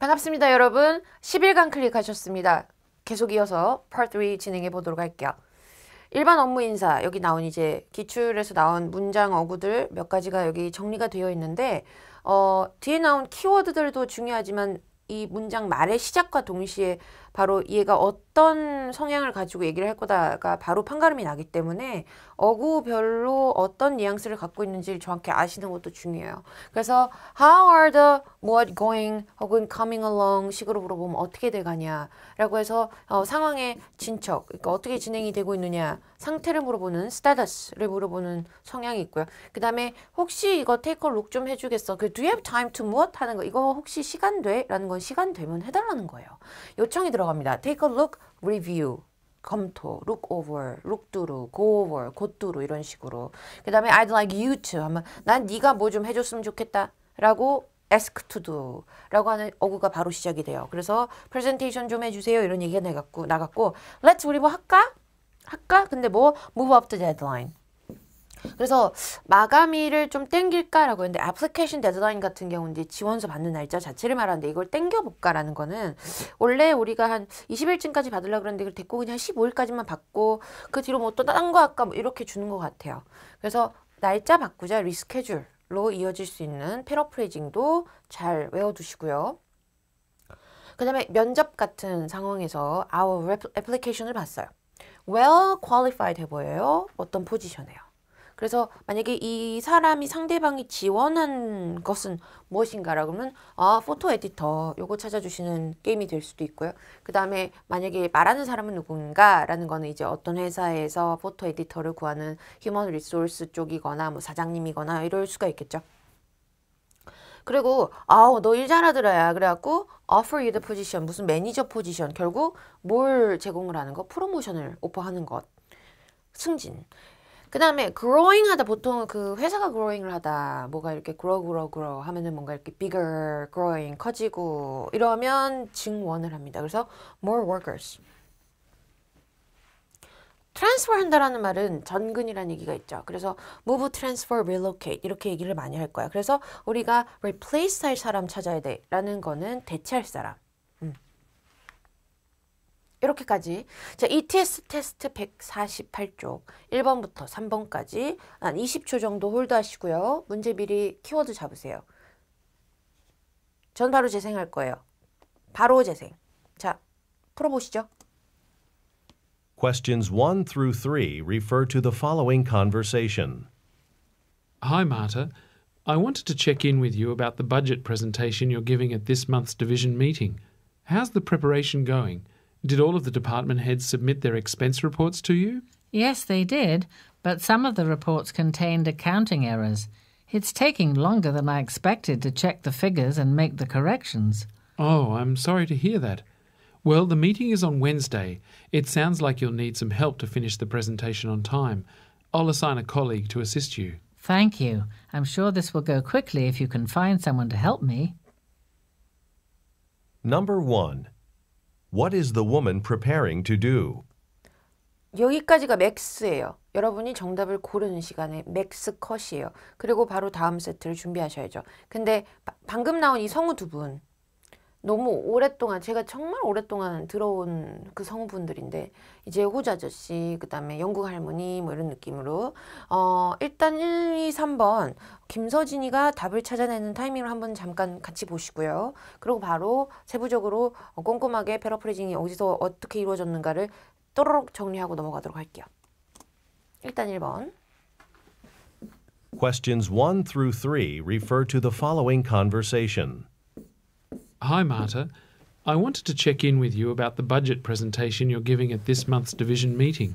반갑습니다 여러분 10일간 클릭하셨습니다 계속 이어서 Part 3 진행해 보도록 할게요 일반 업무 인사 여기 나온 이제 기출에서 나온 문장 어구들 몇 가지가 여기 정리가 되어 있는데 어, 뒤에 나온 키워드들도 중요하지만 이 문장 말의 시작과 동시에 바로 얘가 어떤 성향을 가지고 얘기를 할 거다가 바로 판가름이 나기 때문에 어구별로 어떤 뉘앙스를 갖고 있는지를 정확히 아시는 것도 중요해요. 그래서 how are the what going 혹은 coming along 식으로 물어보면 어떻게 돼가냐 라고 해서 어, 상황의 진척 그러니까 어떻게 진행이 되고 있느냐 상태를 물어보는 status를 물어보는 성향이 있고요. 그 다음에 혹시 이거 take a look 좀 해주겠어. 그 do you have time to what 하는 거 이거 혹시 시간 돼? 라는 건 시간 되면 해달라는 거예요. 요청이 들어 들어갑니다. Take a look, review. 검토, look over, look through, go over, go through 이런 식으로 그 다음에 I'd like you to 하면 난 네가 뭐 좀 해줬으면 좋겠다 라고 ask to do 라고 하는 어구가 바로 시작이 돼요. 그래서 프레젠테이션 좀 해주세요 이런 얘기가 나갔고, 나갔고 let's 우리 뭐 할까? 할까? 근데 뭐 move up the deadline 그래서 마감일을 좀 땡길까라고 했는데 애플리케이션 데드라인 같은 경우는 이제 지원서 받는 날짜 자체를 말하는데 이걸 땡겨볼까라는 거는 원래 우리가 한 20일쯤까지 받으려고 그랬는데 이걸데리고 그냥 15일까지만 받고 그 뒤로 뭐 또 다른 거 할까 뭐 이렇게 주는 것 같아요. 그래서 날짜 바꾸자 리스케줄로 이어질 수 있는 패러프레이징도 잘 외워두시고요. 그 다음에 면접 같은 상황에서 our application을 봤어요. well qualified 해보여요. 어떤 포지션에요. 그래서 만약에 이 사람이 상대방이 지원한 것은 무엇인가라 고하면아 포토 에디터 요거 찾아주시는 게임이 될 수도 있고요. 그 다음에 만약에 말하는 사람은 누군가라는 거는 이제 어떤 회사에서 포토 에디터를 구하는 휴먼 리소스 쪽이거나 뭐 사장님이거나 이럴 수가 있겠죠. 그리고 아우 너 일 잘하더라야 그래갖고 offer you the position 무슨 매니저 포지션 결국 뭘 제공을 하는 거 프로모션을 오퍼하는 것 승진 그 다음에 growing 하다 보통 그 회사가 growing을 하다 뭐가 이렇게 grow grow grow 하면은 뭔가 이렇게 bigger growing 커지고 이러면 증원을 합니다. 그래서 more workers 트랜스퍼 한다라는 말은 전근이라는 얘기가 있죠. 그래서 move, transfer, relocate 이렇게 얘기를 많이 할 거야. 그래서 우리가 replace 할 사람 찾아야 돼 라는 거는 대체할 사람 이렇게까지 자 ETS 테스트 148쪽 1번부터 3번까지 한 20초 정도 홀드하시고요. 문제 미리 키워드 잡으세요. 전 바로 재생할 거예요. 바로 재생. 자, 풀어보시죠. Questions 1 through 3 refer to the following conversation. Hi, Marta. I wanted to check in with you about the budget presentation you're giving at this month's division meeting. How's the preparation going? Did all of the department heads submit their expense reports to you? Yes, they did, but some of the reports contained accounting errors. It's taking longer than I expected to check the figures and make the corrections. Oh, I'm sorry to hear that. Well, the meeting is on Wednesday. It sounds like you'll need some help to finish the presentation on time. I'll assign a colleague to assist you. Thank you. I'm sure this will go quickly if you can find someone to help me. Number 1. What is the woman preparing to do? 여기까지가 맥스예요. 여러분이 정답을 고르는 시간에 맥스 컷이에요. 그리고 바로 다음 세트를 준비하셔야죠. 근데 방금 나온 이 성우 두분 너무 오랫동안 제가 정말 오랫동안 들어온 그성분들인데 이제 호주 아저씨 그다음에 영국 할머니 뭐 이런 느낌으로 어 일단 1, 2, 3번 김서진이가 답을 찾아내는 타이밍을 한번 잠깐 같이 보시고요. 그리고 바로 세부적으로 꼼꼼하게 패러프레징이 어디서 어떻게 이루어졌는가를 또록 정리하고 넘어가도록 할게요. 일단 1번 Questions 1 through 3 refer to the following conversation. Hi, Marta. I wanted to check in with you about the budget presentation you're giving at this month's division meeting.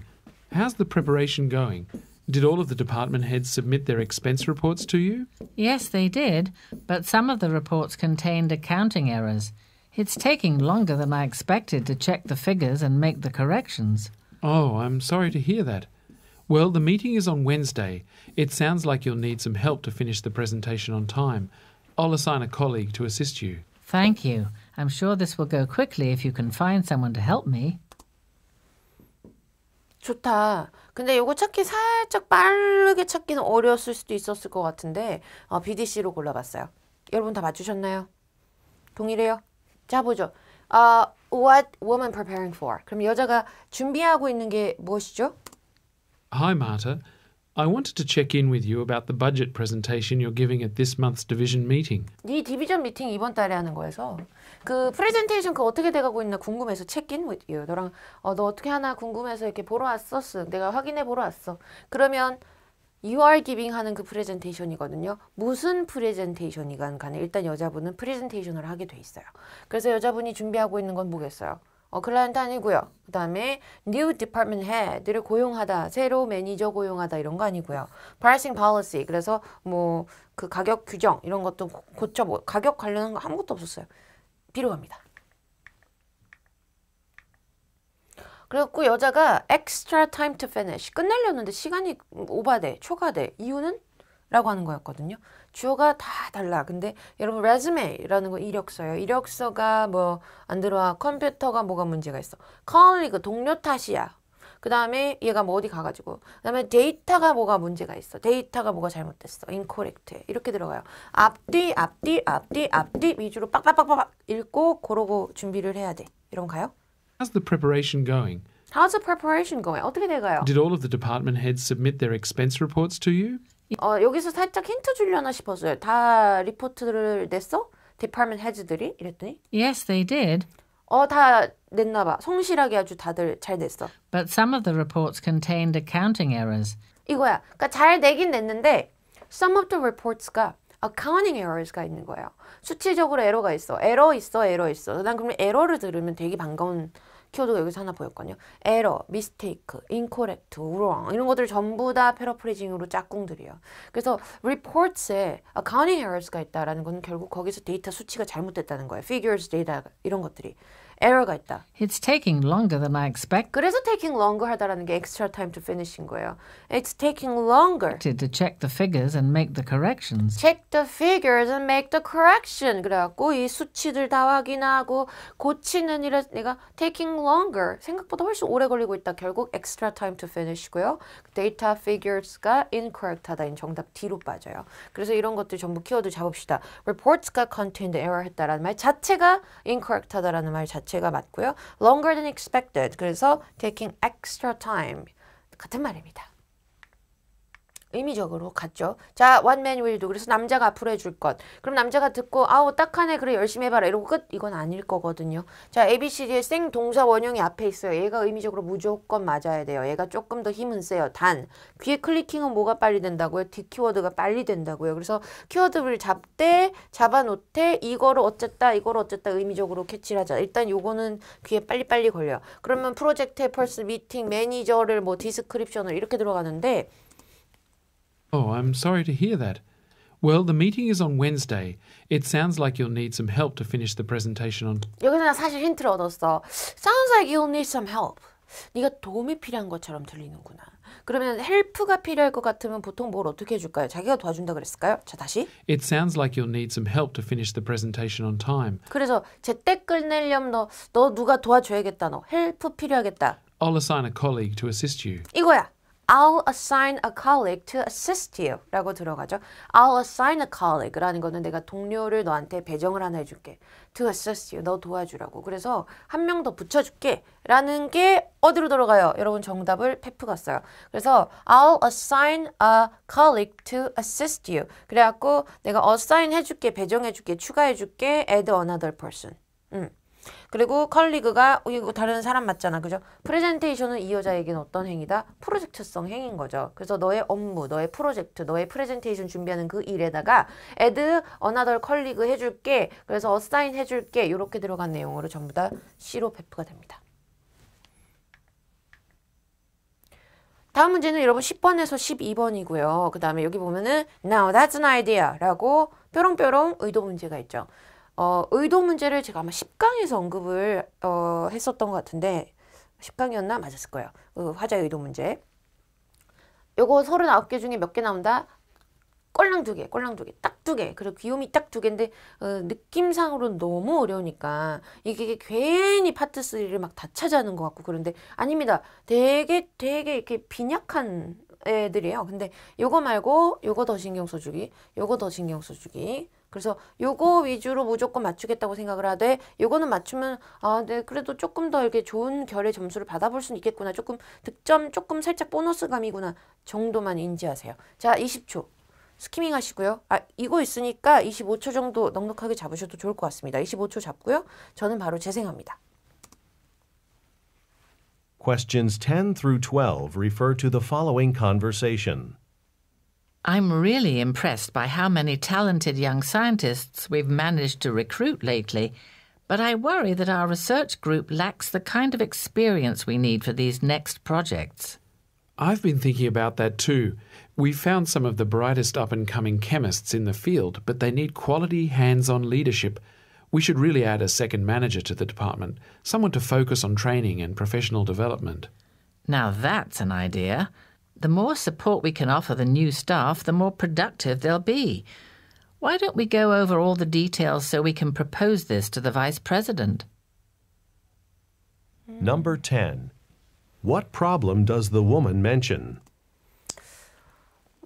How's the preparation going? Did all of the department heads submit their expense reports to you? Yes, they did, but some of the reports contained accounting errors. It's taking longer than I expected to check the figures and make the corrections. Oh, I'm sorry to hear that. Well, the meeting is on Wednesday. It sounds like you'll need some help to finish the presentation on time. I'll assign a colleague to assist you. Thank you. I'm sure this will go quickly if you can find someone to help me. 좋다. 근데 요거 찾기 살짝 빠르게 찾기는 어려웠을 수도 있었을 것 같은데 어, BDC로 골라봤어요. 여러분 다 맞추셨나요? 동일해요? 자 보죠. Uh, what woman preparing for? 그럼 여자가 준비하고 있는 게 무엇이죠? Hi, Marta. I wanted to check in with you about the budget presentation you're giving at this month's division meeting. 네 디비전 미팅 이번 달에 하는 거에서그 프레젠테이션 그 어떻게 돼가고 있나 궁금해서 체크인 with you. 너랑 어, 너 어떻게 하나 궁금해서 이렇게 보러 왔었어. 내가 확인해 보러 왔어. 그러면 you are giving 하는 그 프레젠테이션이거든요. 무슨 프레젠테이션이간 간에 일단 여자분은 프레젠테이션을 하게 돼 있어요. 그래서 여자분이 준비하고 있는 건 뭐겠어요? 어, 클라이언트 아니고요. 그 다음에 new department head를 고용하다, 새로 매니저 고용하다 이런 거 아니고요. pricing policy 그래서 뭐 그 가격 규정 이런 것도 고쳐 뭐 가격 관련한 거 아무것도 없었어요. 비로갑니다. 그래고 여자가 extra time to finish 끝내려는데 시간이 오바돼, 초과돼. 이유는? 라고 하는 거였거든요. 주어가 다 달라. 근데 여러분 resume라는 건 이력서예요. 이력서가 뭐 안 들어와. 컴퓨터가 뭐가 문제가 있어. colleague 동료 탓이야. 그 다음에 얘가 뭐 어디 가가지고 그 다음에 데이터가 뭐가 문제가 있어 데이터가 뭐가 잘못됐어 incorrect 이렇게 들어가요 앞뒤 앞뒤 앞뒤 앞뒤 위주로 빡빡빡빡 읽고 고르고 준비를 해야 돼 이런가요? How's the preparation going? How's the preparation going? 어떻게 돼가요? Did all of the department heads submit their expense reports to you? 어, 여기서 살짝 힌트 주려나 싶었어요. 다 리포트를 냈어? 디파트먼트 헤즈들이 이랬더니 Yes, they did. 어, 다 냈나 봐. 성실하게 아주 다들 잘 냈어. But some of the reports contained accounting errors. 이거야. 그러니까 잘 내긴 냈는데 some of the reports가 accounting errors가 있는 거예요. 수치적으로 에러가 있어. 에러 있어, 에러 있어. 난그러 에러를 들으면 되게 반가운 키워드가 여기서 하나 보였거든요. 에러, 미스테이크, 인코렉트, 우롱 이런 것들 전부 다 패러프레이징으로 짝꿍들이에요. 그래서 reports에 accounting 아, errors가 있다라는 건 결국 거기서 데이터 수치가 잘못됐다는 거예요. figures, 데이터 이런 것들이. 에러가 있다. It's taking longer than I expect. 그래서 taking longer 하다라는 게 extra time to finish인 거예요. It's taking longer to, to check the figures and make the corrections. Check the figures and make the correction. 그래갖고 이 수치들 다 확인하고 고치는 일에 내가 taking longer 생각보다 훨씬 오래 걸리고 있다. 결국 extra time to finish고요. 데이터 figures가 incorrect하다인 정답 D로 빠져요. 그래서 이런 것들 전부 키워드 잡읍시다. Reports가 contained error 했다라는 말 자체가 incorrect하다라는 말 자체. 제가 맞고요. longer than expected. 그래서 taking extra time. 같은 말입니다. 의미적으로 갔죠. 자, 원맨 윌도 그래서 남자가 앞으로 해줄 것. 그럼 남자가 듣고 아우 딱하네 그래 열심히 해봐라 이러고 끝 이건 아닐 거거든요. 자, ABCD의 생 동사 원형이 앞에 있어요. 얘가 의미적으로 무조건 맞아야 돼요. 얘가 조금 더 힘은 세요. 단 귀에 클리킹은 뭐가 빨리 된다고요? 뒷 키워드가 빨리 된다고요. 그래서 키워드를 잡되 잡아놓되 이거를 어쨌다 이거를 어쨌다 의미적으로 캐치를 하자. 일단 요거는 귀에 빨리빨리 걸려. 그러면 프로젝트, 펄스, 미팅, 매니저를 뭐 디스크립션을 이렇게 들어가는데 Oh, I'm sorry to hear that. Well, the meeting is on Wednesday. It sounds like you'll need some help to finish the presentation on. 여기서 사실 힌트를 얻었어. Sounds like you'll need some help. 네가 도움이 필요한 것처럼 들리는구나. 그러면 헬프가 필요할 것 같으면 보통 뭘 어떻게 해줄까요? 자기가 도와준다 그랬을까요? 자 다시. It sounds like you'll need some help to finish the presentation on time. 그래서 제때 끝내려면 너, 너 누가 도와줘야겠다. 너 헬프 필요하겠다. I'll assign a colleague to assist you. 이거야. I'll assign a colleague to assist you 라고 들어가죠. I'll assign a colleague 라는 거는 내가 동료를 너한테 배정을 하나 해줄게. to assist you, 너 도와주라고. 그래서 한 명 더 붙여줄게 라는 게 어디로 들어가요? 여러분 정답을 페프가 써요. 그래서 I'll assign a colleague to assist you. 그래갖고 내가 assign 해줄게, 배정해줄게, 추가해줄게, add another person. 음. 그리고 컬리그가 이거 다른 사람 맞잖아 그죠? 프레젠테이션은 이 여자에겐 어떤 행위다? 프로젝트성 행인 거죠. 그래서 너의 업무, 너의 프로젝트, 너의 프레젠테이션 준비하는 그 일에다가 add a n o t h 해줄게 그래서 a s s 해줄게 이렇게 들어간 내용으로 전부 다 C로 배프가 됩니다. 다음 문제는 여러분 10번에서 12번이고요. 그 다음에 여기 보면은 Now that's an idea 라고 뾰롱뾰롱 의도 문제가 있죠. 어, 의도 문제를 제가 아마 10강에서 언급을 어, 했었던 것 같은데 10강이었나 맞았을 거예요. 어, 화자 의도 문제. 요거 39개 중에 몇 개 나온다? 꼴랑 두 개, 꼴랑 두 개, 딱 두 개. 그리고 귀요미 딱 두 개인데 어, 느낌상으로는 너무 어려우니까 이게 괜히 파트 3를 막 다 찾아하는 것 같고 그런데 아닙니다. 되게 되게 이렇게 빈약한 애들이에요. 근데 요거 말고 요거 더 신경 써주기, 요거 더 신경 써주기. 그래서 요거 위주로 무조건 맞추겠다고 생각을 하되 요거는 맞추면 아, 네, 그래도 조금 더 이렇게 좋은 결의 점수를 받아볼 수는 있겠구나. 조금 득점, 조금 살짝 보너스감이구나 정도만 인지하세요. 자, 20초. 스키밍 하시고요. 아, 이거 있으니까 25초 정도 넉넉하게 잡으셔도 좋을 것 같습니다. 25초 잡고요. 저는 바로 재생합니다. Questions 10 through 12 refer to the following conversation. I'm really impressed by how many talented young scientists we've managed to recruit lately, but I worry that our research group lacks the kind of experience we need for these next projects. I've been thinking about that too. We've found some of the brightest up and coming chemists in the field, but they need quality, hands on leadership. We should really add a second manager to the department, someone to focus on training and professional development. Now that's an idea. The more support we can offer the new staff, the more productive they'll be. Why don't we go over all the details so we can propose this to the Vice President? Number 10. What problem does the woman mention?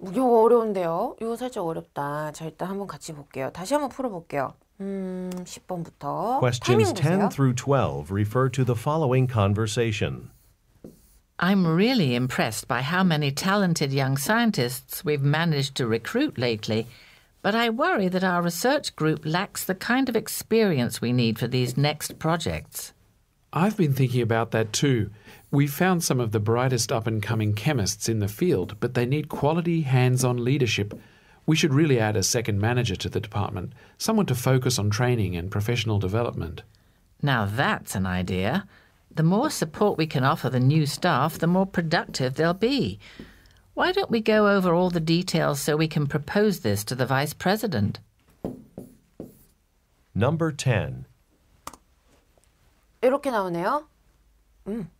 이거 어려운데요. 이거 살짝 어렵다. 자, 일단 한번 같이 볼게요. 다시 한번 풀어 음, 10번부터. Questions 10 through 12 refer to the following conversation. I'm really impressed by how many talented young scientists we've managed to recruit lately, but I worry that our research group lacks the kind of experience we need for these next projects. I've been thinking about that too. We found some of the brightest up and coming chemists in the field, but they need quality, hands on leadership. We should really add a second manager to the department, someone to focus on training and professional development. Now that's an idea. The more support we can offer the new staff, the more productive they'll be. Why don't we go over all the details so we can propose this to the Vice President? Number 10. 이렇게 나오네요. 음.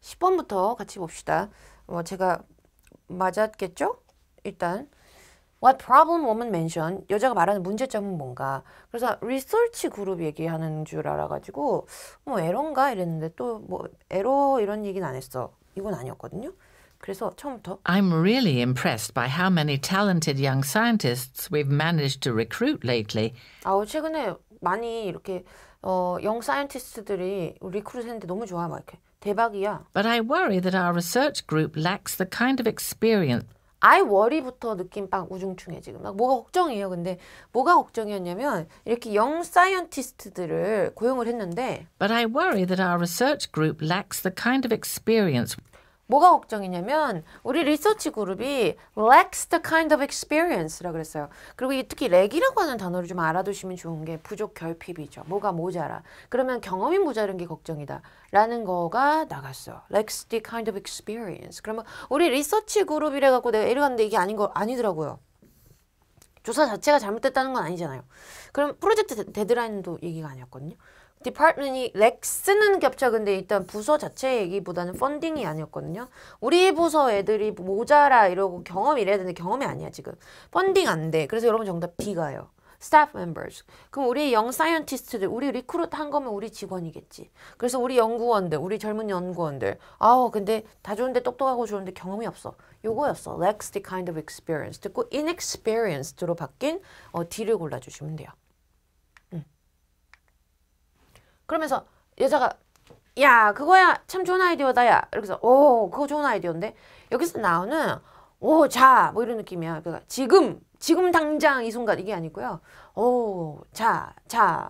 10번부터 같이 봅시다. 뭐 제가 맞았겠죠? 일단 What problem woman mentioned? 여자가 말하는 문제점은 뭔가. 그래서 리서치 그룹 얘기하는 줄 알아가지고 뭐 에러인가 이랬는데 또 뭐 에러 이런 얘기는 안 했어. 이건 아니었거든요. 그래서 처음부터 I'm really impressed by how many talented young scientists we've managed to recruit lately. 아우 최근에 많이 이렇게 어, 영 사이언티스트들이 리크루트 했는데 너무 좋아 막 이렇게 대박이야. But I worry that our research group lacks the kind of experience I worry부터 느낌 막 우중충해 지금 막 뭐가 걱정이에요. 근데 뭐가 걱정이었냐면 이렇게 영 사이언티스트들을 고용을 했는데 But I worry that our research group lacks the kind of experience 뭐가 걱정이냐면 우리 리서치 그룹이 lacks the kind of experience라 그랬어요. 그리고 특히 렉이라고 하는 단어를 좀 알아두시면 좋은 게 부족 결핍이죠. 뭐가 모자라. 그러면 경험이 모자른 게 걱정이다. 라는 거가 나갔어. lacks the kind of experience. 그러면 우리 리서치 그룹이래 갖고 내가 이래 갔는데 이게 아닌 거 아니더라고요. 조사 자체가 잘못됐다는 건 아니잖아요. 그럼 프로젝트 데드라인도 얘기가 아니었거든요. 디파트먼이 렉스는 겹쳐 근데 일단 부서 자체 얘기보다는 펀딩이 아니었거든요. 우리 부서 애들이 모자라 이러고 경험이 래야 되는데 경험이 아니야 지금. 펀딩 안 돼. 그래서 여러분 정답 B가요. staff members. 그럼 우리 영 사이언티스트들, 우리 리크루트 한 거면 우리 직원이겠지. 그래서 우리 연구원들, 우리 젊은 연구원들. 아우, 근데 다 좋은데 똑똑하고 좋은데 경험이 없어. 요거였어. lacks the kind of experience. 듣고 inexperienced로 바뀐 어, D를 골라주시면 돼요. 그러면서 여자가 야 그거야 참 좋은 아이디어다 야 이렇게서 오 그거 좋은 아이디어인데 여기서 나오는 오 자 뭐 이런 느낌이야 그러니까 지금 지금 당장 이 순간 이게 아니고요 오 자 자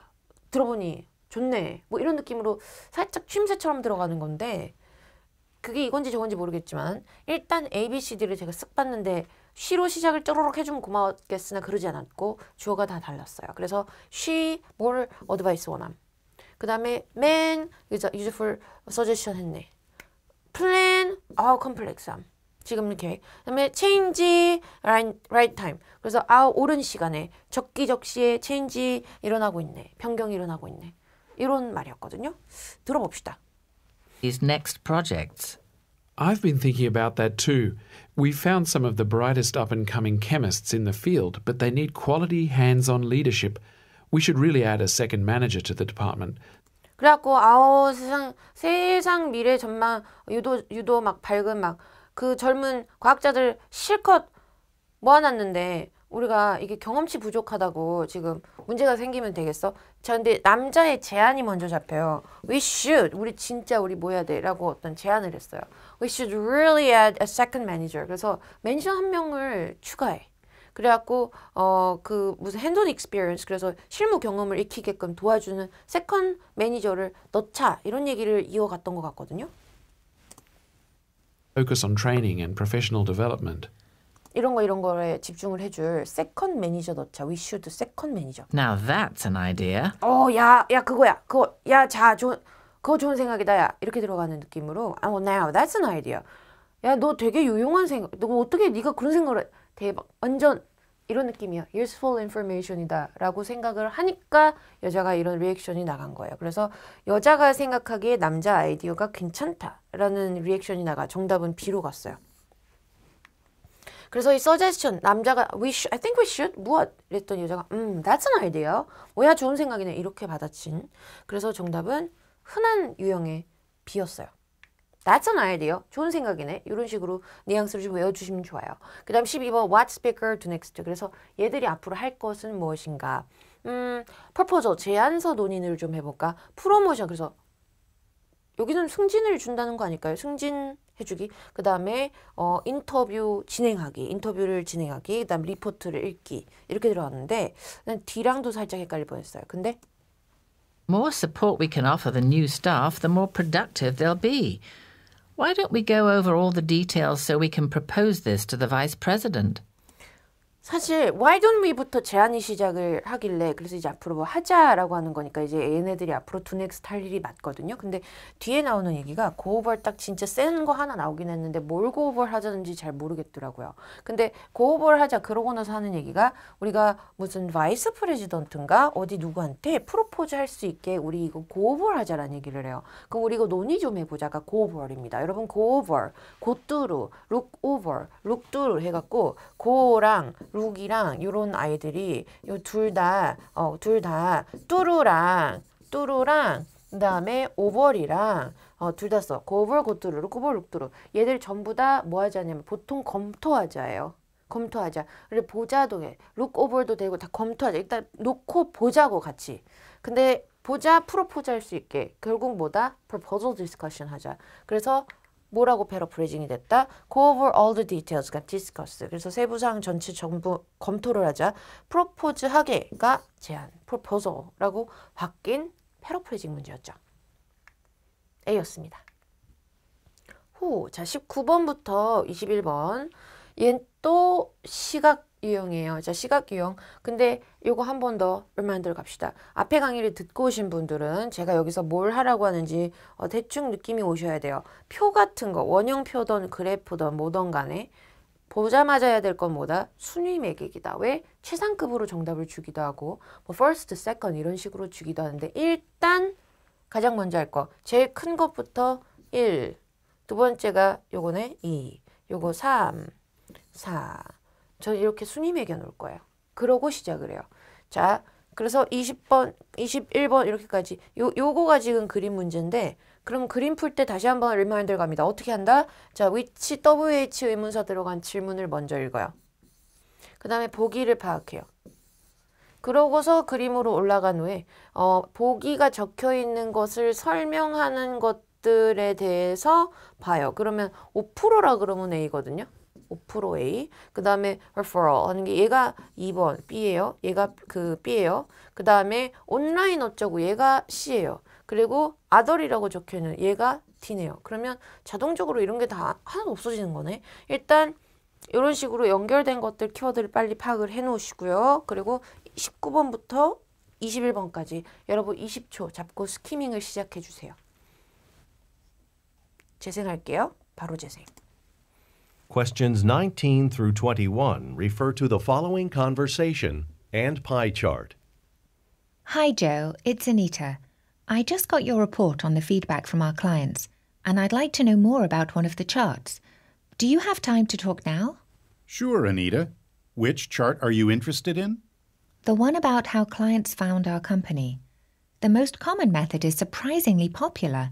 들어보니 좋네 뭐 이런 느낌으로 살짝 취임새처럼 들어가는 건데 그게 이건지 저건지 모르겠지만 일단 ABCD를 제가 쓱 봤는데 쉬로 시작을 쪼로록 해주면 고맙겠으나 그러지 않았고 주어가 다 달랐어요. 그래서 쉬, 뭘, 어드바이스 원함 그 다음에 man useful suggestion 했네. plan 아우 complex함. 지금 계획. 그 다음에 change right, right time. 그래서 아 오른 시간에 적기적시에 change 일어나고 있네. 변경이 일어나고 있네. 이런 말이었거든요. 들어봅시다. His next projects. I've been thinking about that too. We found some of the brightest up and coming chemists in the field, but they need quality hands on leadership We should really add a second manager to the department. 그래갖고 아우 세상 세상 미래 전망 유도 유도 막 밝은 막 그 젊은 과학자들 실컷 모아놨는데 우리가 이게 경험치 부족하다고 지금 문제가 생기면 되겠어? 자 근데 남자의 제안이 먼저 잡혀요. We should 우리 진짜 우리 뭐 해야 돼라고 어떤 제안을 했어요. We should really add a second manager. 그래서 매니저 한 명을 추가해. 그래갖고 어 그 무슨 핸드온 익스피리언스 그래서 실무 경험을 익히게끔 도와주는 세컨 매니저를 넣자 이런 얘기를 이어갔던 것 같거든요. Focus on training and professional development. 이런 거 이런 거에 집중을 해줄 세컨 매니저 넣자. We should 세컨 매니저. Now that's an idea. 어, 야, 야 그거야. 그거 야, 자, 좋은 그거 좋은 생각이다. 야. 이렇게 들어가는 느낌으로. Oh, now that's an idea. 야, 너 되게 유용한 생각. 너 어떻게 네가 그런 생각을 대박 완전 이런 느낌이야. useful information이다 라고 생각을 하니까 여자가 이런 리액션이 나간 거예요. 그래서 여자가 생각하기에 남자 아이디어가 괜찮다 라는 리액션이 나가 정답은 B로 갔어요. 그래서 이 suggestion 남자가 we should, I think we should 무엇 이랬던 여자가 음 that's an idea 뭐야 좋은 생각이네 이렇게 받아친 그래서 정답은 흔한 유형의 B였어요. That's an idea. 좋은 생각이네. 이런 식으로 뉘앙스를 좀 외워주시면 좋아요. 그 다음 12번 What speaker do next? 그래서 얘들이 앞으로 할 것은 무엇인가? 음, 퍼포저, 제안서 논의를 좀 해볼까? 프로모션, 그래서 여기는 승진을 준다는 거 아닐까요? 승진 해주기, 그 다음에 어, 인터뷰 진행하기, 인터뷰를 진행하기, 그 다음 리포트를 읽기 이렇게 들어왔는데 D랑도 살짝 헷갈릴 뻔했어요. 근데 more support we can offer the new staff, the more productive they'll be. Why don't we go over all the details so we can propose this to the Vice President? 사실 Why Don't We부터 제안이 시작을 하길래 그래서 이제 앞으로 뭐 하자라고 하는 거니까 이제 얘네들이 앞으로 두넥스트 할 일이 맞거든요. 근데 뒤에 나오는 얘기가 고오벌 딱 진짜 센 거 하나 나오긴 했는데 뭘 고오벌 하자는지 잘 모르겠더라고요. 근데 고오벌 하자 그러고 나서 하는 얘기가 우리가 무슨 바이스 프레지던트인가 어디 누구한테 프로포즈 할 수 있게 우리 이거 고오벌 하자라는 얘기를 해요. 그럼 우리 이거 논의 좀 해보자가 고오벌입니다. 여러분 고오벌, 고뚜루, 룩오벌, 룩뚜루 해갖고 고랑 룩이랑 요런 아이들이 요 둘 다 어 둘다 어, 뚜루랑 뚜루랑 그다음에 오벌이랑 어, 둘 다 써. 고벌 고뚜루, 고벌 룩뚜루. 얘들 전부 다 뭐 하자냐면 보통 검토하자예요. 검토하자. 그리고 보자동에룩 오벌도 되고 다 검토하자. 일단 놓고 보자고 같이. 근데 보자 프로포즈 할 수 있게 결국 뭐다? 프로포즈 디스커션 하자. 그래서 뭐라고 패러프레징이 됐다? Go over all the d e t a i l s discuss. 그래서 세부사항 전체 전부 검토를 하자. propose 하게가 제안, proposal라고 바뀐 패러프레징 문제였죠. A였습니다. 호, 자 19번부터 21번. 얘 또 시각 유형이에요. 자, 시각 유형. 근데 이거한 번더 리마인드를 갑시다. 앞에 강의를 듣고 오신 분들은 제가 여기서 뭘 하라고 하는지 어, 대충 느낌이 오셔야 돼요. 표 같은 거, 원형표든 그래프든 뭐든 간에 보자마자 해야 될 건 뭐다? 순위 매개기다 왜? 최상급으로 정답을 주기도 하고 뭐 first, second 이런 식으로 주기도 하는데 일단 가장 먼저 할 거. 제일 큰 것부터 1. 두 번째가 요거네 2. 요거 3. 4. 저는 이렇게 순위 매겨놓을 거예요. 그러고 시작을 해요. 자, 그래서 20번, 21번 이렇게까지 요, 요거가 지금 그림 문제인데 그럼 그림 풀 때 다시 한 번 리마인드 갑니다. 어떻게 한다? 자, which WH 의문사 들어간 질문을 먼저 읽어요. 그 다음에 보기를 파악해요. 그러고서 그림으로 올라간 후에 어, 보기가 적혀있는 것을 설명하는 것들에 대해서 봐요. 그러면 5%라 그러면 A거든요. 5% A 그 다음에 referral 하는 게 얘가 2번 B예요 얘가 그 B예요 그 다음에 온라인 어쩌고 얘가 C예요 그리고 아덜이라고 적혀있는 얘가 D네요 그러면 자동적으로 이런 게 다 하나도 없어지는 거네 일단 이런 식으로 연결된 것들 키워드를 빨리 파악을 해 놓으시고요 그리고 19번부터 21번까지 여러분 20초 잡고 스키밍을 시작해 주세요. 재생할게요. 바로 재생. Questions 19 through 21 refer to the following conversation and pie chart. Hi, Joe. It's Anita. I just got your report on the feedback from our clients, and I'd like to know more about one of the charts. Do you have time to talk now? Sure, Anita. Which chart are you interested in? The one about how clients found our company. The most common method is surprisingly popular,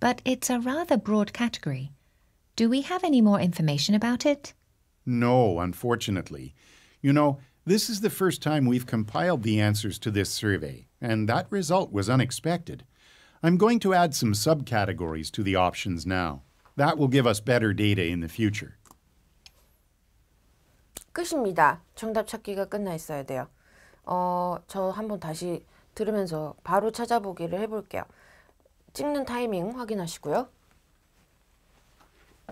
but it's a rather broad category. Do we have any more information about it? No, unfortunately. You know, this is the first time we've compiled the answers to this survey, and that result was unexpected. I'm going to add some subcategories to the options now. That will give us better data in the future. 끝입니다. 정답 찾기가 끝나 있어야 돼요. 어, 저 한번 다시 들으면서 바로 찾아보기를 해볼게요. 찍는 타이밍 확인하시고요.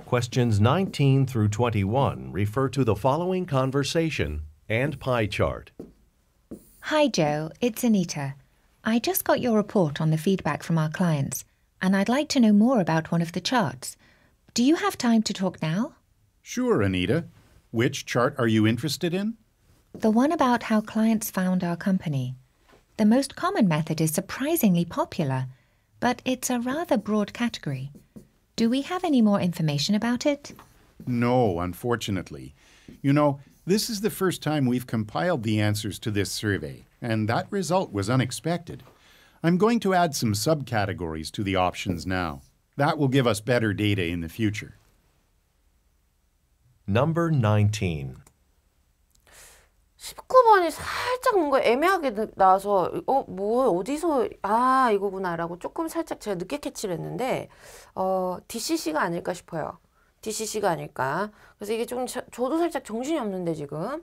Questions 19 through 21 refer to the following conversation and pie chart. Hi, Joe. It's Anita. I just got your report on the feedback from our clients, and I'd like to know more about one of the charts. Do you have time to talk now? Sure, Anita. Which chart are you interested in? The one about how clients found our company. The most common method is surprisingly popular, but it's a rather broad category. Do we have any more information about it? No, unfortunately. You know, this is the first time we've compiled the answers to this survey, and that result was unexpected. I'm going to add some subcategories to the options now. That will give us better data in the future. Number 19. 19번이 살짝 뭔가 애매하게 나와서 어, 뭐 어디서 아 이거구나 라고 조금 살짝 제가 늦게 캐치를 했는데 어, DCC가 아닐까 싶어요. DCC가 아닐까. 그래서 이게 좀 저, 저도 살짝 정신이 없는데 지금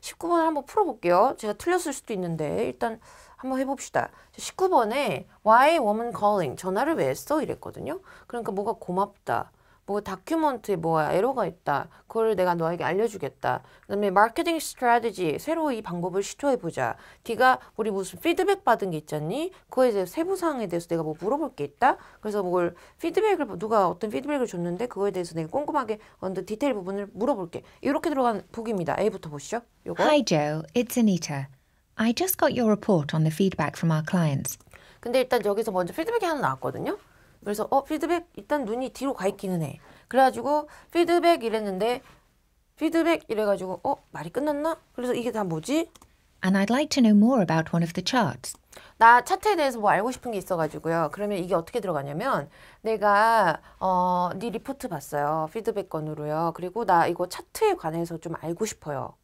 19번을 한번 풀어볼게요. 제가 틀렸을 수도 있는데 일단 한번 해봅시다. 19번에 Why woman calling 전화를 왜 했어? 이랬거든요. 그러니까 뭐가 고맙다. 뭐다큐먼트에 뭐야 에러가 있다. 그걸 내가 너에게 알려주겠다. 그다음에 마케팅 스트래티지 새로 이 방법을 시도해보자. 네가 우리 무슨 피드백 받은 게 있잖니? 그거에 대해 세부 사항에 대해서 내가 뭐 물어볼 게 있다. 그래서 뭘 뭐 피드백을 누가 어떤 피드백을 줬는데 그거에 대해서 내가 꼼꼼하게 어떤 디테일 부분을 물어볼게. 이렇게 들어간 북입니다. A부터 보시죠. 요거. Hi Joe, it's Anita. I just got your report on the feedback from our clients. 근데 일단 여기서 먼저 피드백이 하나 나왔거든요. 그래서 어 피드백 일단 눈이 뒤로 가 있기는 해. 그래가지고 피드백 이랬는데 피드백 이래가지고 어 말이 끝났나? 그래서 이게 다 뭐지? And I'd like to know more about one of the charts. 나 차트에 대해서 뭐 알고 싶은 게 있어가지고요. 그러면 이게 어떻게 들어가냐면 내가 어, 네 리포트 봤어요. 피드백 건으로요. 그리고 나 이거 차트에 관해서 좀 알고 싶어요.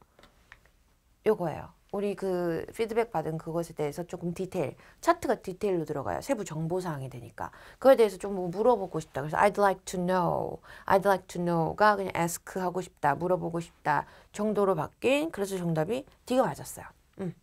요거예요. 우리 그 피드백 받은 그것에 대해서 조금 디테일 차트가 디테일로 들어가요. 세부 정보 사항이 되니까 그거에 대해서 좀 물어보고 싶다. 그래서 I'd like to know, I'd like to know가 그냥 ask 하고 싶다, 물어보고 싶다 정도로 바뀐 그래서 정답이 D가 맞았어요. 음.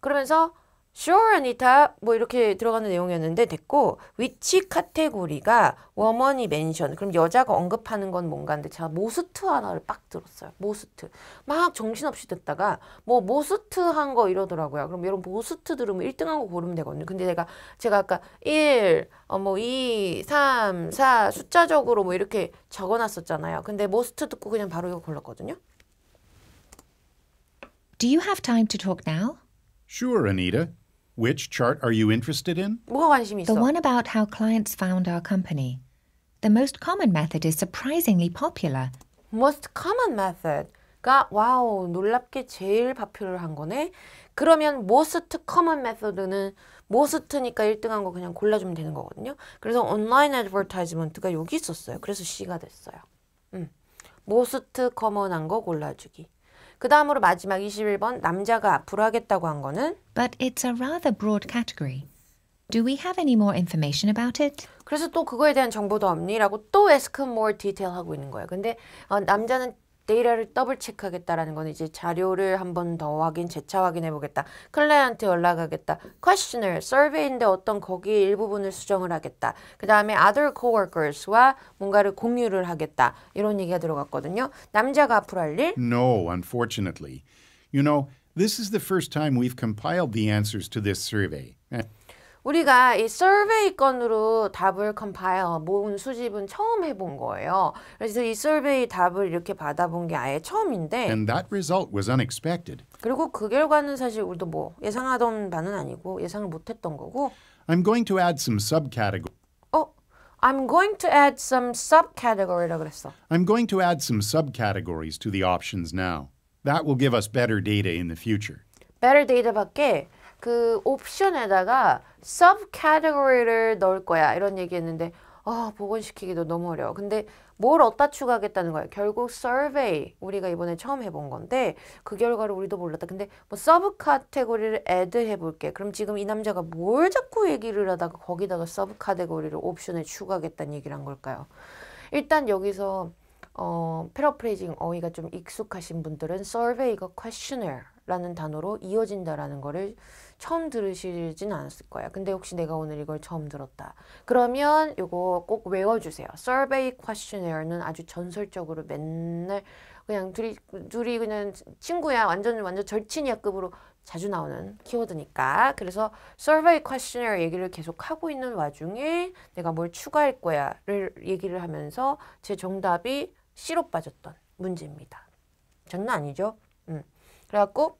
그러면서 Sure, Anita. 뭐 이렇게 들어가는 내용이었는데 됐고 위치 카테고리가 워머니 멘션. 그럼 여자가 언급하는 건 뭔가인데 제가 모스트 하나를 빡 들었어요. 모스트. 막 정신없이 듣다가 뭐 모스트 한 거 이러더라고요. 그럼 이런 모스트 들으면 1등 한 거 고르면 되거든요. 근데 내가 제가 아까 1, 어, 뭐 2, 3, 4 숫자적으로 뭐 이렇게 적어놨었잖아요. 근데 모스트 듣고 그냥 바로 이거 골랐거든요. Do you have time to talk now? Sure, Anita. Which chart are you interested in? The one about how clients found our company. The most common method is surprisingly popular. Most common method가 와우 놀랍게 제일 파퓰러한 거네. 그러면 most common method는 most니까 1등한 거 그냥 골라주면 되는 거거든요. 그래서 온라인 애드버타이즈먼트가 여기 있었어요. 그래서 C가 됐어요. 음. most common한 거 골라주기. 그 다음으로 마지막 21번 남자가 앞으로 하겠다고 한 거는 But it's a rather broad category. Do we have any more information about it? 그래서 또 그거에 대한 정보도 없니? 라고 또 ask more detail 하고 있는 거예요. 근데 어, 남자는 데이터를 더블 체크하겠다라는 건 이제 자료를 한 번 더 확인, 재차 확인해 보겠다. 클라이언트 연락하겠다. questioner, survey인데 어떤 거기 일부분을 수정을 하겠다. 그 다음에 other coworkers와 뭔가를 공유를 하겠다. 이런 얘기가 들어갔거든요. 남자가 앞으로 할 일? No, unfortunately. You know, this is the first time we've compiled the answers to this survey. 우리가 이 서베이 건으로 답을 컴파일 모은 수집은 처음 해본 거예요. 그래서 이 서베이 답을 이렇게 받아본 게 아예 처음인데. And that result was unexpected. 그리고 그 결과는 사실 우리도 뭐 예상하던 바는 아니고 예상을 못했던 거고. I'm going to add some subcategory. 어, I'm going to add some subcategory라고 그랬어. I'm going to add some subcategories to the options now. That will give us better data in the future. better data밖에 그 옵션에다가 subcategory를 넣을 거야 이런 얘기했는데 아 복원시키기도 너무 어려워. 근데 뭘 어디다 추가하겠다는 거야. 결국 survey 우리가 이번에 처음 해본 건데 그 결과를 우리도 몰랐다. 근데 뭐 서브 카테고리를 add 해볼게. 그럼 지금 이 남자가 뭘 자꾸 얘기를 하다가 거기다가 서브 카테고리를 옵션에 추가하겠다는 얘기를 한 걸까요? 일단 여기서 어, 패러프레이징 어휘가 좀 익숙하신 분들은 survey가 questionnaire 라는 단어로 이어진다라는 거를 처음 들으시진 않았을 거예요. 근데 혹시 내가 오늘 이걸 처음 들었다. 그러면 이거 꼭 외워주세요. Survey Questionnaire는 아주 전설적으로 맨날 그냥 둘이, 둘이 그냥 친구야 완전 완전 절친이야 급으로 자주 나오는 키워드니까 그래서 Survey Questionnaire 얘기를 계속 하고 있는 와중에 내가 뭘 추가할 거야 를 얘기를 하면서 제 정답이 C로 빠졌던 문제입니다. 장난 아니죠? 그래갖고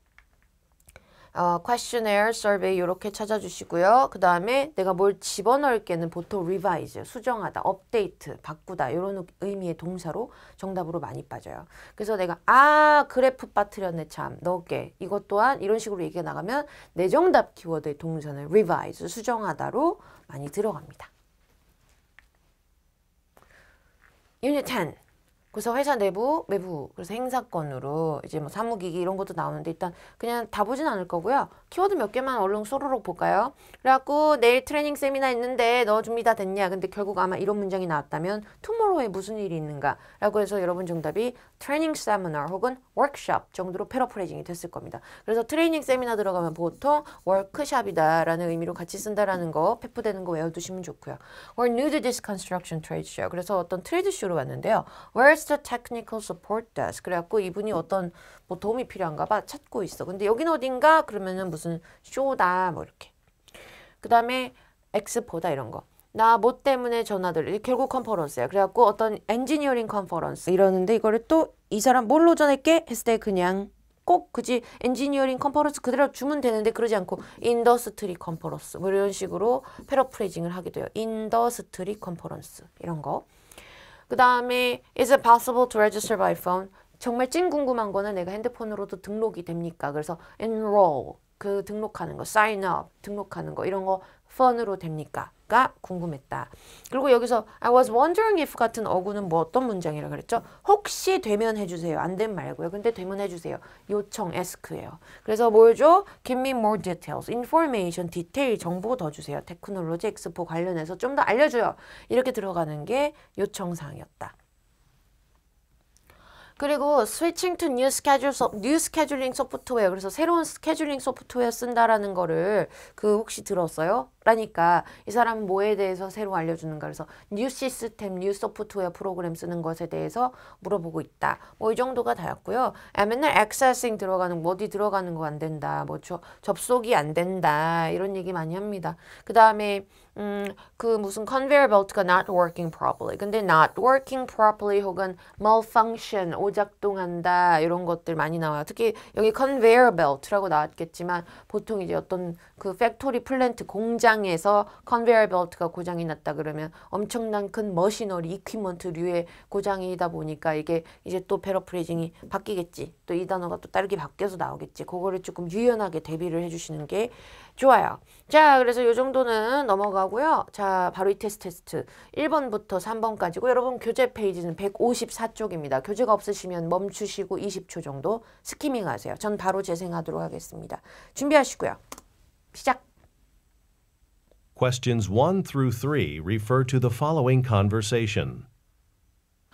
어, questionnaire survey 이렇게 찾아주시고요. 그 다음에 내가 뭘 집어넣을게는 보통 revise, 수정하다, 업데이트, 바꾸다 이런 의미의 동사로 정답으로 많이 빠져요. 그래서 내가 아 그래프 빠트렸네 참 넣을게. 이것 또한 이런 식으로 얘기가 나가면 내 정답 키워드의 동사는 revise, 수정하다로 많이 들어갑니다. Unit 10. 그래서 회사 내부, 외부, 그래서 행사권으로 이제 뭐 사무기기 이런 것도 나오는데 일단 그냥 다 보진 않을 거고요. 키워드 몇 개만 얼른 소로록 볼까요? 그래갖고 내일 트레이닝 세미나 있는데 너 준비다 됐냐? 근데 결국 아마 이런 문장이 나왔다면 투모로우에 무슨 일이 있는가? 라고 해서 여러분 정답이 트레이닝 세미나 혹은 워크숍 정도로 패러프레이징이 됐을 겁니다. 그래서 트레이닝 세미나 들어가면 보통 워크샵이다 라는 의미로 같이 쓴다라는 거페프되는거 외워두시면 좋고요. We're new to this construction trade show. 그래서 어떤 트레이드 쇼로 왔는데요. Where's Extra Technical Support Desk 그래갖고 이분이 어떤 뭐 도움이 필요한가 봐 찾고 있어. 근데 여긴 어딘가 그러면은 무슨 쇼다 뭐 이렇게. 그 다음에 엑스보다 이런 거. 나 뭐 때문에 전화들 결국 컨퍼런스야. 그래갖고 어떤 엔지니어링 컨퍼런스 이러는데 이거를 또 이 사람 뭘로 전했게 했을 때 그냥 꼭 그지 엔지니어링 컨퍼런스 그대로 주면 되는데 그러지 않고 인더스트리 컨퍼런스 뭐 이런 식으로 패러프레이징을 하게 돼요. 인더스트리 컨퍼런스 이런 거. 그 다음에 Is it possible to register by phone? 정말 찐 궁금한 거는 내가 핸드폰으로도 등록이 됩니까? 그래서 enroll 그 등록하는 거, sign up 등록하는 거 이런 거 fun으로 됩니까? 가 궁금했다. 그리고 여기서 I was wondering if 같은 어구는 뭐 어떤 문장이라 그랬죠? 혹시 되면 해주세요. 안 되면 말고요. 근데 되면 해주세요. 요청 ask예요. 그래서 뭘 줘? Give me more details. information, detail, 정보 더 주세요. 테크놀로지 엑스포 관련해서 좀 더 알려줘요. 이렇게 들어가는 게 요청사항이었다. 그리고 스위칭 t 뉴스케 n g to n e 소, 프트웨어 그래서 새로운 스케줄링 소프트웨어 쓴다라는 거를 그 혹시 들었어요? 라니까 이 사람은 뭐에 대해서 새로 알려주는가 그래서 뉴 시스템, 뉴 소프트웨어 프로그램 쓰는 것에 대해서 물어보고 있다. 뭐 이 정도가 다였고요. 아, 맨날 a c c 들어가는 뭐 어디 들어가는 거 안 된다. 뭐 저, 접속이 안 된다. 이런 얘기 많이 합니다. 그 다음에 음, 그 무슨 컨베이어 벨트가 not working properly. 근데 not working properly 혹은 malfunction, 오작동한다 이런 것들 많이 나와요. 특히 여기 컨베이어 벨트라고 나왔겠지만 보통 이제 어떤 그 팩토리 플랜트 공장에서 컨베이어 벨트가 고장이 났다 그러면 엄청난 큰 머신어리, 이퀴먼트류의 고장이다 보니까 이게 이제 또 패러프레이징이 바뀌겠지. 또 이 단어가 또 다르게 바뀌어서 나오겠지. 그거를 조금 유연하게 대비를 해주시는 게 좋아요. 자, 그래서 요 정도는 넘어가고요. 자, 바로 이 테스트 테스트. 1번부터 3번까지고 여러분 교재 페이지는 154쪽입니다. 교재가 없으시면 멈추시고 20초 정도 스키밍 하세요. 전 바로 재생하도록 하겠습니다. 준비하시고요. 시작. Questions 1 through 3 refer to the following conversation.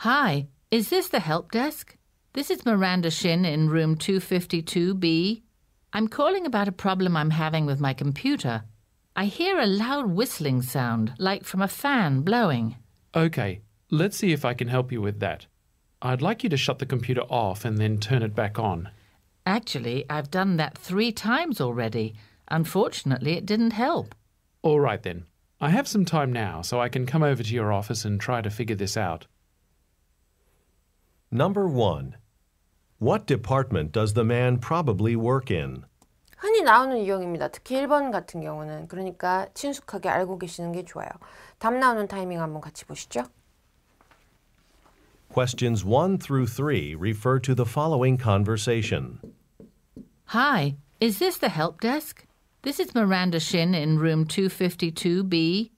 Hi, is this the help desk? This is Miranda Shin in room 252B. I'm calling about a problem I'm having with my computer. I hear a loud whistling sound, like from a fan blowing. OK, let's see if I can help you with that. I'd like you to shut the computer off and then turn it back on. Actually, I've done that three times already. Unfortunately, it didn't help. All right then. I have some time now, so I can come over to your office and try to figure this out. Number 1. What department does the man probably work in? 흔히 나오는 유형입니다. 특히 1번 같은 경우는 그러니까 친숙하게 알고 계시는 게 좋아요. 답 나오는 타이밍 한번 같이 보시죠. Questions 1 through 3 refer to the following conversation. Hi, is this the help desk? This is Miranda Shin in room 252B.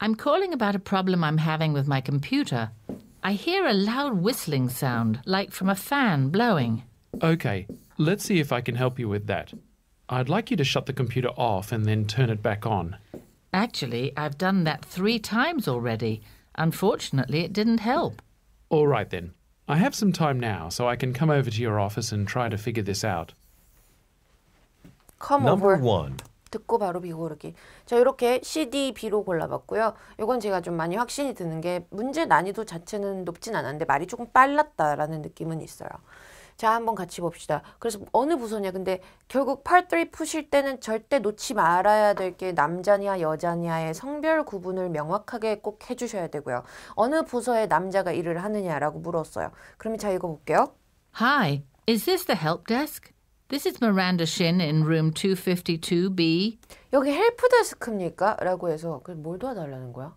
I'm calling about a problem I'm having with my computer. I hear a loud whistling sound, like from a fan blowing. Okay, let's see if I can help you with that. I'd like you to shut the computer off and then turn it back on. Actually, I've done that three times already. Unfortunately, it didn't help. All right then. I have some time now, so I can come over to your office and try to figure this out. Come Number over. one 듣고 바로 비 고르기. 자 이렇게 C, D, B로 골라봤고요. 이건 제가 좀 많이 확신이 드는 게 문제 난이도 자체는 높진 않았는데 말이 조금 빨랐다라는 느낌은 있어요. 자 한번 같이 봅시다. 그래서 어느 부서냐 근데 결국 팔3 푸실 때는 절대 놓지 말아야 될 게 남자냐 여자냐의 성별 구분을 명확하게 꼭 해주셔야 되고요. 어느 부서에 남자가 일을 하느냐라고 물었어요. 그러면 자 읽어볼게요. Hi, is this the help desk? This is Miranda Shin in room 252B. 여기 헬프데스크입니까? 라고 해서 뭘 도와달라는 거야?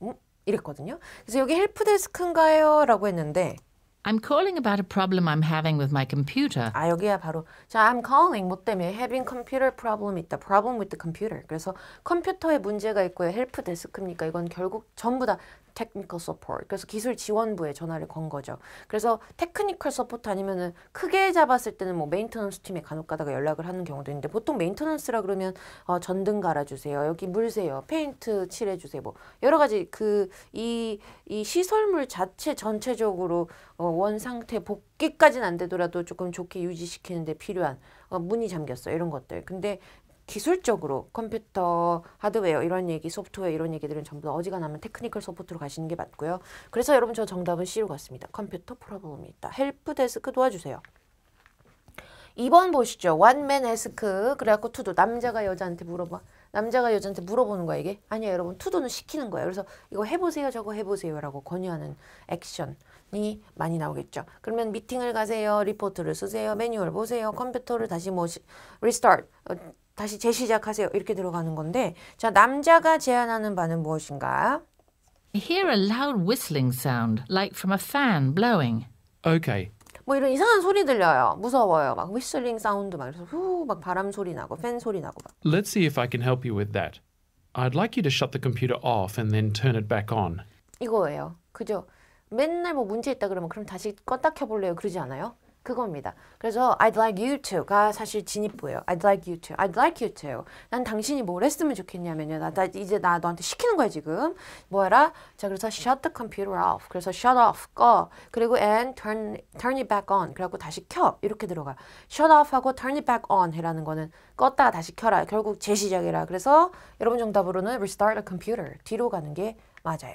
응? 이랬거든요. 그래서 여기 헬프데스크인가요? 라고 했는데 I'm calling about a problem I'm having with my computer. 아 여기야 바로 자 I'm calling 뭐 때문에 having computer problem 있다. problem with the computer. 그래서 컴퓨터에 문제가 있고요. 헬프 데스크입니까? 이건 결국 전부 다 technical support. 그래서 기술 지원부에 전화를 건 거죠. 그래서 테크니컬 서포트 아니면은 크게 잡았을 때는 뭐 메인터넌스 팀에 간혹 가다가 연락을 하는 경우도 있는데 보통 메인터넌스라 그러면 어, 전등 갈아주세요. 여기 물세요. 페인트 칠해주세요. 뭐 여러 가지 그 이 이 시설물 자체 전체적으로 어, 원 상태 복귀까지는 안 되더라도 조금 좋게 유지시키는데 필요한 어, 문이 잠겼어 이런 것들. 근데 기술적으로 컴퓨터 하드웨어 이런 얘기 소프트웨어 이런 얘기들은 전부 다 어지간하면 테크니컬 소프트로 가시는 게 맞고요. 그래서 여러분 저 정답은 C로 갔습니다. 컴퓨터 프로블럼이 있다. 헬프데스크 도와주세요. 2번 보시죠. 원맨 에스크 그래갖고 투도 남자가 여자한테 물어봐. 남자가 여자한테 물어보는 거야 이게. 아니야 여러분 투도는 시키는 거예요. 그래서 이거 해보세요 저거 해보세요 라고 권유하는 액션이 많이 나오겠죠. 그러면 미팅을 가세요. 리포트를 쓰세요. 매뉴얼 보세요. 컴퓨터를 다시 뭐 리스타트 다시 재시작하세요. 이렇게 들어가는 건데 자 남자가 제안하는 바는 무엇인가? I hear a loud whistling sound like from a fan blowing. Okay. 뭐 이런 이상한 소리 들려요. 무서워요. 막 whistling 사운드 막 그래서 후 막 바람 소리 나고 팬 소리 나고 막. Let's see if I can help you with that. I'd like you to shut the computer off and then turn it back on. 이거예요. 그죠? 맨날 뭐 문제 있다 그러면 그럼 다시 껐다 켜볼래요 그러지 않아요? 그겁니다. 그래서 I'd like you to가 사실 진입부예요. I'd like you to. I'd like you to. 난 당신이 뭘 했으면 좋겠냐면요. 나, 나 이제 나 너한테 시키는 거야 지금. 뭐 해라? 자 그래서 shut the computer off. 그래서 shut off 꺼. 그리고 and turn turn it back on. 그래갖고 다시 켜. 이렇게 들어가. shut off 하고 turn it back on 해라는 거는 껐다가 다시 켜라. 결국 재시작이라. 그래서 여러분 정답으로는 restart the computer. 뒤로 가는 게 맞아요.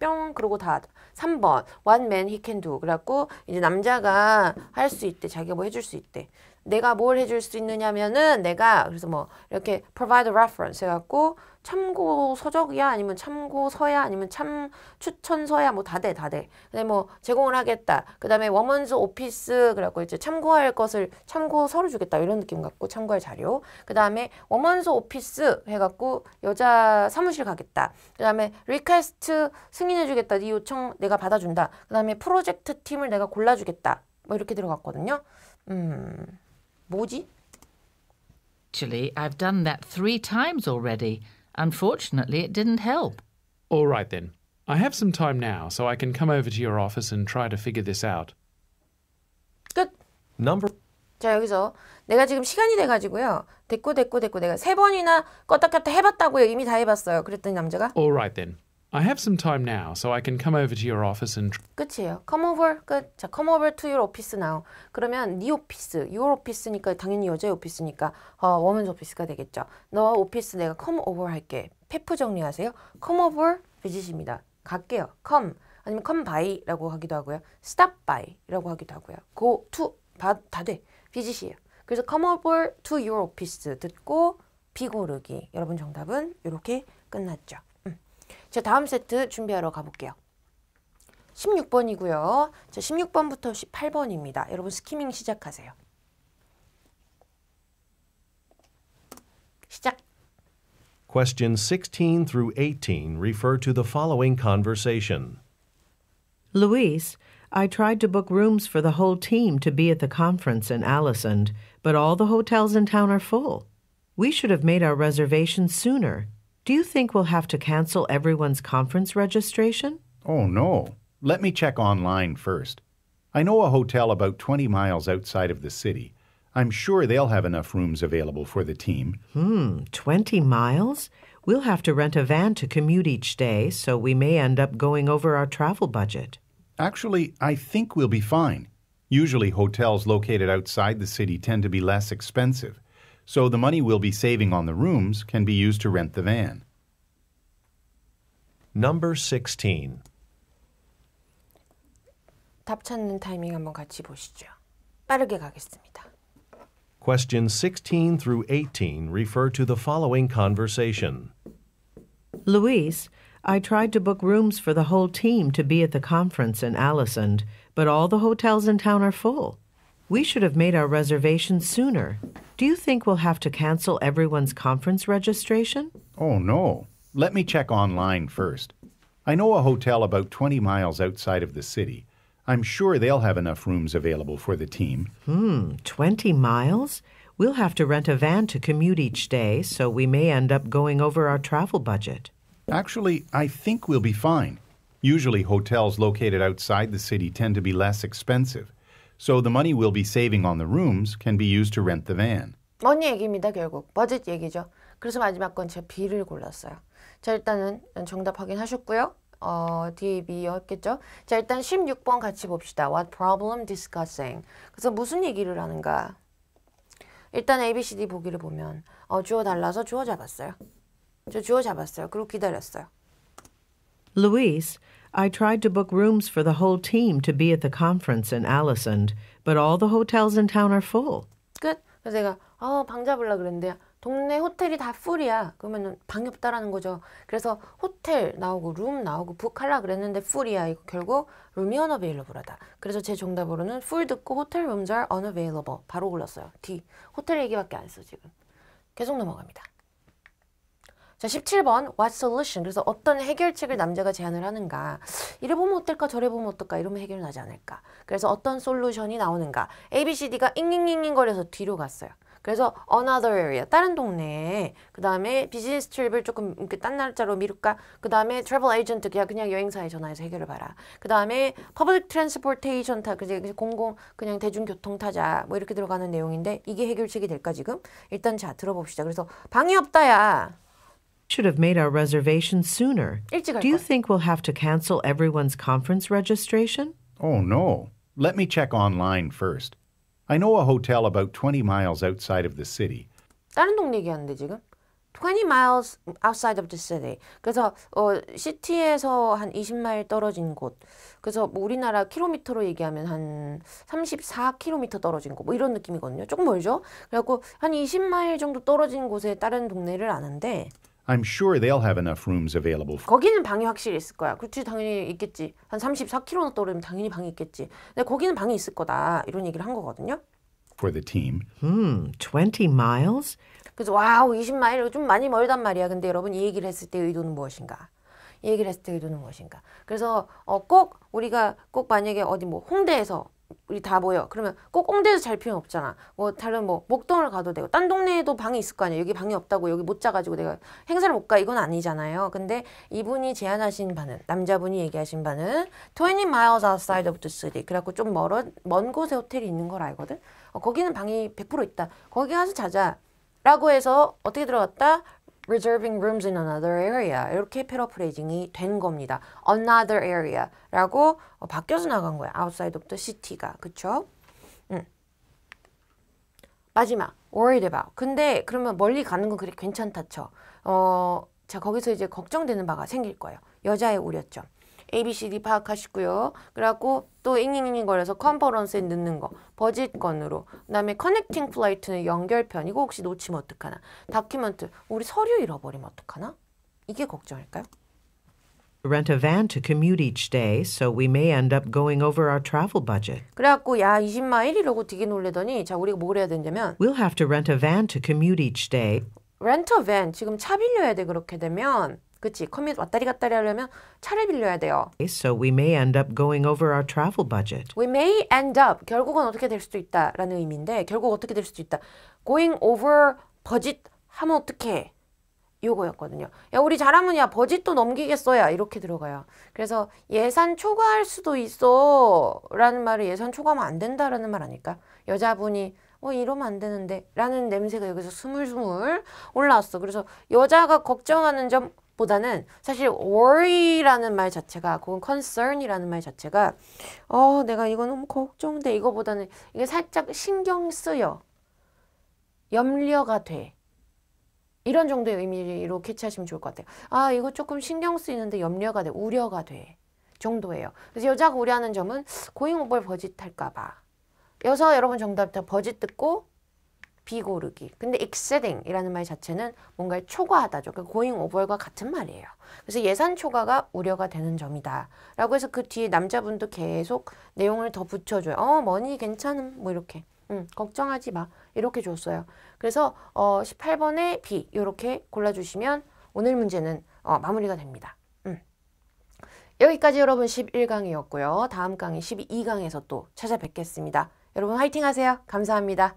뿅 그러고 다 3번 one man he can do 그래갖고 이제 남자가 할 수 있대 자기가 뭐 해줄 수 있대 내가 뭘 해줄 수 있느냐면은 내가 그래서 뭐 이렇게 provide reference 해갖고 참고 서적이야 아니면 참고서야 아니면 참 추천서야 뭐 다 돼 다 돼. 근데 뭐 제공을 하겠다. 그다음에 워먼즈 오피스 그래갖고 이제 참고할 것을 참고서를 주겠다 이런 느낌 갖고 참고할 자료. 그다음에 워먼즈 오피스 해갖고 여자 사무실 가겠다. 그다음에 리퀘스트 승인해주겠다. 네 요청 내가 받아준다. 그다음에 프로젝트 팀을 내가 골라주겠다. 뭐 이렇게 들어갔거든요. 음. 뭐지? Actually, I've done that three times already. Unfortunately, it didn't help. All right then. I have some time now, so I can come over to your office and try to figure this out. 끝. Number. 자 여기서 내가 지금 시간이 돼가지고요. 됐고 됐고 됐고 내가 세 번이나 껐다 켰다 해봤다고요. 이미 다 해봤어요. 그랬더니 남자가. All right then. I have some time now, so I can come over to your office and. 끝이에요. Come over. 끝. 자, come over to your office now. 그러면 네 오피스, your office니까 당연히 여자의 오피스니까 어, woman's office가 되겠죠. 너 오피스 내가 come over 할게. 페프 정리하세요. Come over visit입니다. 갈게요. Come 아니면 come by라고 하기도 하고요. Stop by라고 하기도 하고요. Go to 다, 다 돼. visit이에요. 그래서 come over to your office 듣고 비 고르기. 여러분 정답은 이렇게 끝났죠. 제 다음 세트 준비하러 가볼게요. 16번이고요. 자, 16번부터 18번입니다. 여러분 스키밍 시작하세요. 시작. Questions 16 through 18 refer to the following conversation. Luis, I tried to book rooms for the whole team to be at the conference in Allisond, but all the hotels in town are full. We should have made our reservations sooner. Do you think we'll have to cancel everyone's conference registration? Oh, no. Let me check online first. I know a hotel about 20 miles outside of the city. I'm sure they'll have enough rooms available for the team. Hmm, 20 miles? We'll have to rent a van to commute each day, so we may end up going over our travel budget. Actually, I think we'll be fine. Usually, hotels located outside the city tend to be less expensive so the money we'll be saving on the rooms can be used to rent the van. Number 16. 답 찾는 타이밍 한번 같이 보시죠. 빠르게 가겠습니다. Questions 16 through 18 refer to the following conversation. Luis, I tried to book rooms for the whole team to be at the conference in Allisond, but all the hotels in town are full. We should have made our reservation sooner. Do you think we'll have to cancel everyone's conference registration? Oh, no. Let me check online first. I know a hotel about 20 miles outside of the city. I'm sure they'll have enough rooms available for the team. Hmm, 20 miles? We'll have to rent a van to commute each day, so we may end up going over our travel budget. Actually, I think we'll be fine. Usually, hotels located outside the city tend to be less expensive. So the money we'll be saving on the rooms can be used to rent the van. 언니 얘기입니다 결국 버짓 얘기죠. 그래서 마지막 건 제 B를 골랐어요. 자 일단은 정답 확인하셨고요. 어, DAB였겠죠. 자 일단 16번 같이 봅시다. What problem discussing? 그래서 무슨 얘기를 하는가? 일단 A, B, C, D 보기를 보면 어, 주어 달라서 주어 잡았어요. 저 주어 잡았어요. 그리고 기다렸어요. Louise I tried to book rooms for the whole team to be at the conference in Allison, but all the hotels in town are full. 끝. 그래서 내가 어, 방 잡으려 그랬는데 동네 호텔이 다 풀이야. 그러면 방이 없다라는 거죠. 그래서 호텔 나오고 룸 나오고 북할라 그랬는데 풀이야. 이거 결국 룸이 unavailable하다. 그래서 제 정답으로는 풀 듣고 호텔 r are unavailable 바로 골랐어요. D. 호텔 얘기밖에 안했 지금. 계속 넘어갑니다. 자, 17번 what solution 그래서 어떤 해결책을 남자가 제안을 하는가 이래 보면 어떨까 저래 보면 어떨까 이러면 해결 나지 않을까 그래서 어떤 솔루션이 나오는가 ABCD가 잉잉잉잉 거려서 뒤로 갔어요 그래서 another area 다른 동네에 그 다음에 비즈니스 트립을 조금 이렇게 딴 날짜로 미룰까 그 다음에 트래블 에이전트 그냥, 그냥 여행사에 전화해서 해결을 봐라 그 다음에 퍼블릭 트랜스포테이션 타 그냥 공공 그냥 대중교통 타자 뭐 이렇게 들어가는 내용인데 이게 해결책이 될까 지금 일단 자 들어봅시다 그래서 방이 없다야 should have made our reservation sooner. Do you think we'll have to cancel everyone's conference registration? Oh, no. Let me check online first. I know a hotel about 20 miles outside of the city. 다른 동네 얘기하는데 지금? 20 miles outside of the city. 그래서 어 시티에서 한 20마일 떨어진 곳. 그래서 뭐 우리나라 킬로미터로 얘기하면 한 34킬로미터 떨어진 곳. 뭐 이런 느낌이거든요. 조금 멀죠? 그래갖고 한 20마일 정도 떨어진 곳에 다른 동네를 아는데 I'm sure they'll have enough rooms available. 거기는 방이 확실히 있을 거야. 그렇지 당연히 있겠지. 한 34km 떨어지면 당연히 방이 있겠지. 근데 거기는 방이 있을 거다. 이런 얘기를 한 거거든요. For the team. Hmm, 20 miles? 그래서 와우 20마일 좀 많이 멀단 말이야. 근데 여러분 이 얘기를 했을 때 의도는 무엇인가? 얘기를 했을 때 의도는 무엇인가? 그래서 어, 꼭 우리가 꼭 만약에 어디 뭐 홍대에서 우리 다 모여. 그러면 꼭 홍대에서 잘 필요는 없잖아. 뭐 다른 뭐 목동을 가도 되고 딴 동네에도 방이 있을 거 아니야. 여기 방이 없다고 여기 못 자가지고 내가 행사를 못 가 이건 아니잖아요. 근데 이분이 제안하신 바는 남자분이 얘기하신 바는 20 miles outside of the city. 그래갖고 좀 멀어 먼 곳에 호텔이 있는 걸 알거든. 어, 거기는 방이 100% 있다. 거기 가서 자자. 라고 해서 어떻게 들어갔다? reserving rooms in another area 이렇게 패러프레이징이 된 겁니다. another area라고 어, 바뀌어서 나간 거야. outside of the city가 그쵸? 마지막 worried about 근데 그러면 멀리 가는 건 그래 괜찮다 쳐. 어, 자 거기서 이제 걱정되는 바가 생길 거예요. 여자의 우려점. ABCD 파악하시고요. 그래갖고 또 잉잉잉 거려서 컨퍼런스에 넣는 거, 버짓건으로 그다음에 커넥팅 플라이트는 연결편 이거 혹시 놓치면 어떡하나? 다큐멘트 우리 서류 잃어버리면 어떡하나? 이게 걱정일까요? rent a van to commute each day, so we may end up going over our travel budget. 그래갖고 야 20마일 이러고 되게 놀래더니 자 우리가 뭘 해야 되냐면 we'll have to rent a van to commute each day. rent a van 지금 차 빌려야 돼 그렇게 되면 그치? 커밋 왔다리 갔다리 하려면 차를 빌려야 돼요. So we may end up going over our travel budget. We may end up 결국은 어떻게 될 수도 있다라는 의미인데 결국 어떻게 될 수도 있다. Going over budget 하면 어떻게? 요거였거든요. 야 우리 잘하면 야 버짓도 넘기겠어야 이렇게 들어가요. 그래서 예산 초과할 수도 있어라는 말을 예산 초과하면 안 된다라는 말 아닐까? 여자분이 어 이러면 안 되는데 라는 냄새가 여기서 스물스물 올라왔어. 그래서 여자가 걱정하는 점 보다는 사실 worry라는 말 자체가 혹은 concern이라는 말 자체가 어 내가 이거 너무 걱정돼 이거보다는 이게 살짝 신경 쓰여 염려가 돼 이런 정도의 의미로 캐치하시면 좋을 것 같아요 아 이거 조금 신경 쓰이는데 염려가 돼 우려가 돼 정도예요 그래서 여자가 우려하는 점은 고잉 오벌 버짓 할까봐 여서 여러분 정답 다 버짓 듣고 비고르기. 근데 exceeding이라는 말 자체는 뭔가를 초과하다죠. 그 going over과 같은 말이에요. 그래서 예산 초과가 우려가 되는 점이다. 라고 해서 그 뒤에 남자분도 계속 내용을 더 붙여줘요. 어, 머니 괜찮음. 뭐 이렇게. 음, 걱정하지 마. 이렇게 줬어요. 그래서 어, 18번에 B 이렇게 골라주시면 오늘 문제는 어, 마무리가 됩니다. 음. 여기까지 여러분 11강이었고요. 다음 강의 12강에서 또 찾아뵙겠습니다. 여러분 화이팅 하세요. 감사합니다.